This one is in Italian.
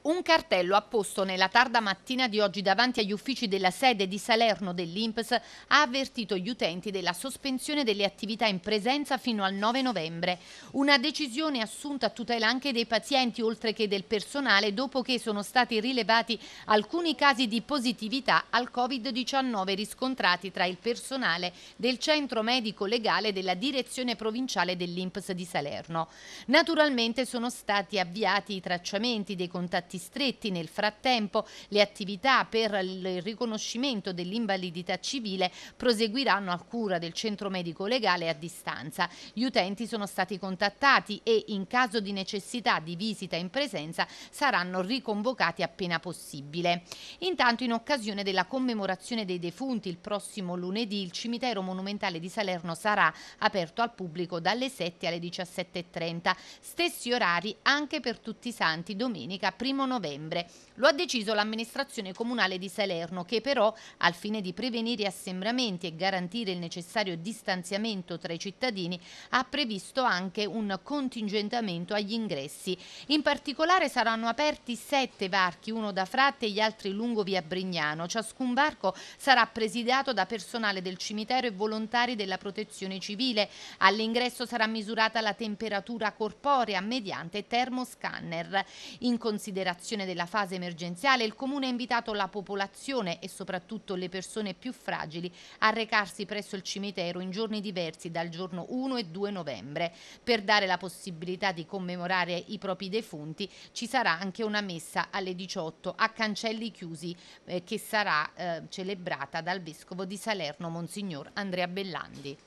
Un cartello apposto nella tarda mattina di oggi davanti agli uffici della sede di Salerno dell'Inps ha avvertito gli utenti della sospensione delle attività in presenza fino al 9 novembre. Una decisione assunta a tutela anche dei pazienti oltre che del personale dopo che sono stati rilevati alcuni casi di positività al Covid-19 riscontrati tra il personale del centro medico legale della direzione provinciale dell'Inps di Salerno. Naturalmente sono stati avviati i tracciamenti dei contatti contatti stretti. Nel frattempo le attività per il riconoscimento dell'invalidità civile proseguiranno al cura del centro medico legale a distanza. Gli utenti sono stati contattati e in caso di necessità di visita in presenza saranno riconvocati appena possibile. Intanto in occasione della commemorazione dei defunti il prossimo lunedì il cimitero monumentale di Salerno sarà aperto al pubblico dalle 7 alle 17.30, stessi orari anche per tutti i santi domenica prima primo novembre. Lo ha deciso l'amministrazione comunale di Salerno che però, al fine di prevenire assembramenti e garantire il necessario distanziamento tra i cittadini, ha previsto anche un contingentamento agli ingressi. In particolare saranno aperti sette varchi, uno da Fratte e gli altri lungo via Brignano. Ciascun varco sarà presidiato da personale del cimitero e volontari della protezione civile. All'ingresso sarà misurata la temperatura corporea mediante termoscanner. In considerazione liberazione della fase emergenziale, il Comune ha invitato la popolazione e soprattutto le persone più fragili a recarsi presso il cimitero in giorni diversi dal giorno 1 e 2 novembre. Per dare la possibilità di commemorare i propri defunti ci sarà anche una messa alle 18 a cancelli chiusi eh, che sarà eh, celebrata dal Vescovo di Salerno, Monsignor Andrea Bellandi.